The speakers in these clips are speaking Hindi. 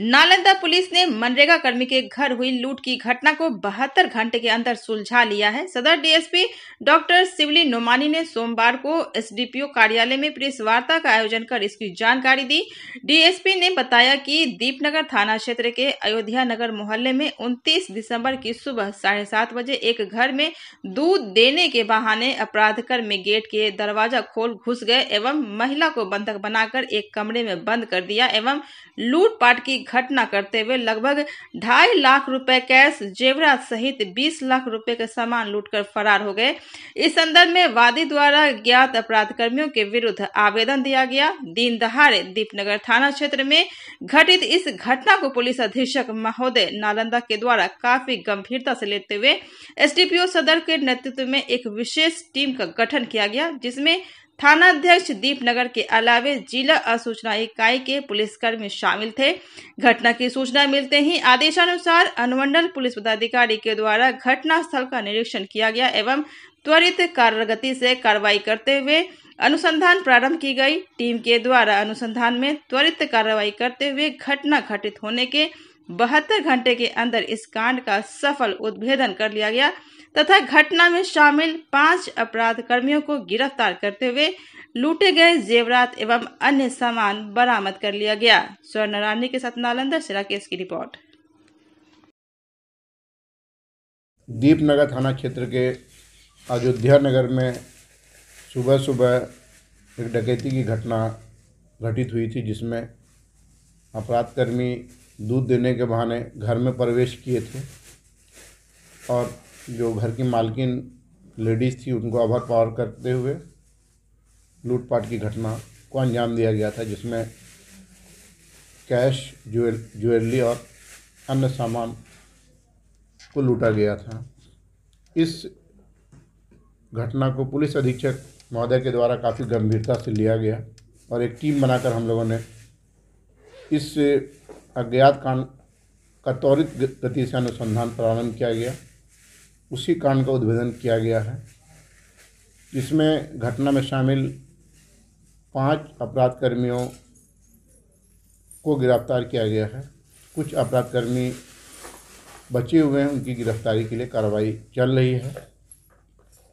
नालंदा पुलिस ने मनरेगा कर्मी के घर हुई लूट की घटना को बहत्तर घंटे के अंदर सुलझा लिया है सदर डीएसपी डॉक्टर शिवली नोमानी ने सोमवार को एसडीपीओ कार्यालय में प्रेस वार्ता का आयोजन कर इसकी जानकारी दी डीएसपी ने बताया कि दीपनगर थाना क्षेत्र के अयोध्या नगर मोहल्ले में 29 दिसंबर की सुबह साढ़े सात बजे एक घर में दूध देने के बहाने अपराध कर्मी गेट के दरवाजा खोल घुस गए एवं महिला को बंधक बनाकर एक कमरे में बंद कर दिया एवं लूटपाट की घटना करते हुए लगभग ढाई लाख रुपए कैश जेवरा सहित बीस लाख रुपए के सामान लूटकर फरार हो गए इस संदर्भ में वादी द्वारा ज्ञात अपराध कर्मियों के विरुद्ध आवेदन दिया गया दिन दहाड़े दीपनगर थाना क्षेत्र में घटित इस घटना को पुलिस अधीक्षक महोदय नालंदा के द्वारा काफी गंभीरता से लेते हुए एस सदर के नेतृत्व में एक विशेष टीम का गठन किया गया जिसमें थाना अध्यक्ष दीपनगर के अलावे जिला असूचना इकाई के पुलिसकर्मी शामिल थे घटना की सूचना मिलते ही आदेशानुसार अनुमंडल पुलिस पदाधिकारी के द्वारा घटना स्थल का निरीक्षण किया गया एवं त्वरित कार्यगति से कार्रवाई करते हुए अनुसंधान प्रारंभ की गई टीम के द्वारा अनुसंधान में त्वरित कार्रवाई करते हुए घटना घटित होने के बहत्तर घंटे के अंदर इस कांड का सफल उद्भेदन कर लिया गया तथा घटना में शामिल पांच अपराध कर्मियों को गिरफ्तार करते हुए लूटे गए जेवरात एवं अन्य सामान बरामद कर लिया गया स्वर्ण रानी के साथ नालंदा से राकेश की रिपोर्ट दीपनगर थाना क्षेत्र के अयोध्या नगर में सुबह सुबह एक डकैती की घटना घटित हुई थी जिसमें अपराधकर्मी दूध देने के बहाने घर में प्रवेश किए थे और जो घर की मालकिन लेडीज़ थी उनको ओवर पावर करते हुए लूटपाट की घटना को अंजाम दिया गया था जिसमें कैश ज्वेल ज्वेलरी और अन्य सामान को लूटा गया था इस घटना को पुलिस अधीक्षक महोदय के द्वारा काफ़ी गंभीरता से लिया गया और एक टीम बनाकर हम लोगों ने इस अज्ञात कांड का त्वरित गति से अनुसंधान प्रारंभ किया गया उसी कांड का उद्भेदन किया गया है जिसमें घटना में शामिल पांच अपराध कर्मियों को गिरफ्तार किया गया है कुछ अपराधकर्मी बचे हुए हैं उनकी गिरफ्तारी के लिए कार्रवाई चल रही है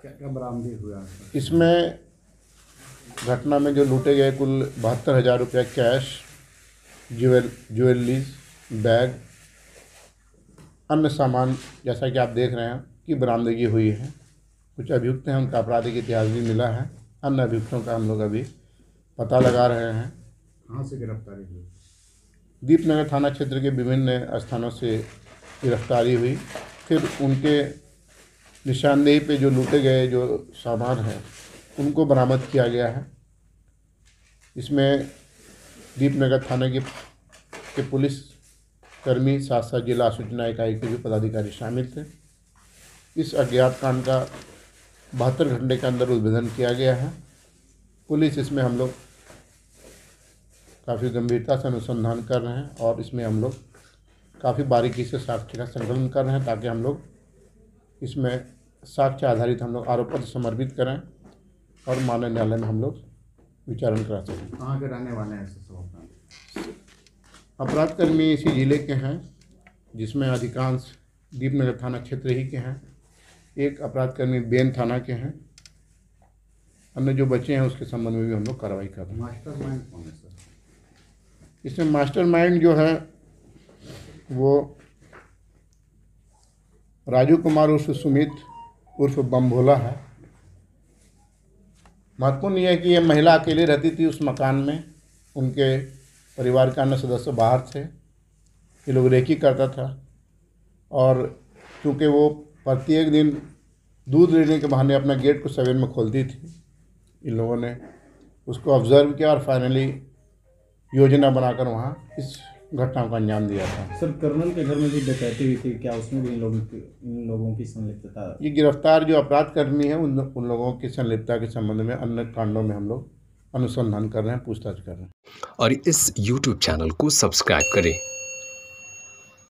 क्या क्या बरामदी हुआ इसमें घटना में जो लूटे गए कुल बहत्तर हज़ार रुपया कैश ज्वेल ज्वेलरीज बैग अन्य सामान जैसा कि आप देख रहे हैं कि बरामदगी हुई है कुछ अभियुक्त हैं उनका आपराधिक इतिहास भी मिला है अन्य अभियुक्तों का हम लोग अभी पता लगा रहे हैं कहाँ से गिरफ्तारी हुई दीपनगर थाना क्षेत्र के विभिन्न स्थानों से गिरफ्तारी हुई फिर उनके निशानदेही पे जो लूटे गए जो सामान हैं उनको बरामद किया गया है इसमें दीपनगर थाने की के पुलिस कर्मी साथ साथ जिला सूचना इकाई के भी पदाधिकारी शामिल थे इस अज्ञात कांड का बहत्तर घंटे के अंदर उद्भेदन किया गया है पुलिस इसमें हम लोग काफ़ी गंभीरता से अनुसंधान कर रहे हैं और इसमें हम लोग काफ़ी बारीकी से साक्ष्य का संकलन कर रहे हैं ताकि हम लोग इसमें साक्ष्य आधारित हम लोग आरोप पत्र समर्पित करें और माननीय न्यायालय में हम लोग विचारण करा हैं कहाँ के रहने वाले हैं सब अपराध अपराध कर्मी इसी जिले के हैं जिसमें अधिकांश दीपनगर थाना क्षेत्र ही के हैं एक अपराध कर्मी बेन थाना के हैं अन्य जो बच्चे हैं उसके संबंध में भी हम लोग कार्रवाई कर रहे हैं मास्टर माइंड कौन है सर इसमें मास्टर माइंड जो है वो राजू कुमार उर्फ सुमित उर्फ बम्भोला है महत्वपूर्ण ये है कि ये महिला अकेली रहती थी उस मकान में उनके परिवार के अन्य सदस्य बाहर थे ये लोग रेकी करता था और क्योंकि वो प्रत्येक दिन दूध लेने के बहाने अपना गेट को सवेर में खोलती थी इन लोगों ने उसको ऑब्ज़र्व किया और फाइनली योजना बनाकर वहाँ इस घटना को अंजाम दिया था सर कर्नल के घर में भी डकैती हुई थी क्या उसमें भी इन लोगों की इन लोगों की संलिप्तता ये गिरफ्तार जो अपराध कर्मी है उन उन लोगों की संलिप्तता के संबंध में अन्य कांडों में हम लोग अनुसंधान कर रहे हैं पूछताछ कर रहे हैं और इस यूट्यूब चैनल को सब्सक्राइब करें